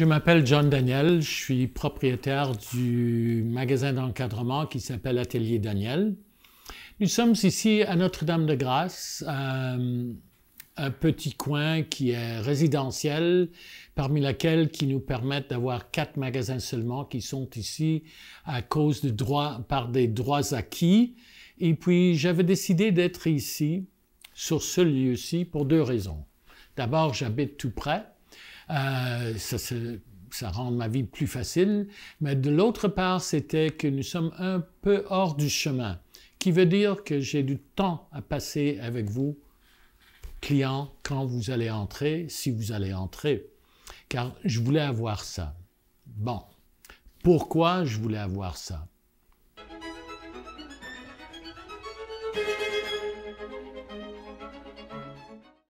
Je m'appelle John Daniel, je suis propriétaire du magasin d'encadrement qui s'appelle Atelier Daniel. Nous sommes ici à Notre-Dame-de-Grâce, euh, un petit coin qui est résidentiel, parmi laquelle qui nous permettent d'avoir quatre magasins seulement qui sont ici à cause de droits par des droits acquis. Et puis j'avais décidé d'être ici, sur ce lieu-ci, pour deux raisons. D'abord, j'habite tout près euh, ça, ça, rend ma vie plus facile. Mais de l'autre part, c'était que nous sommes un peu hors du chemin, qui veut dire que j'ai du temps à passer avec vous, clients, quand vous allez entrer, si vous allez entrer. Car je voulais avoir ça. Bon. Pourquoi je voulais avoir ça?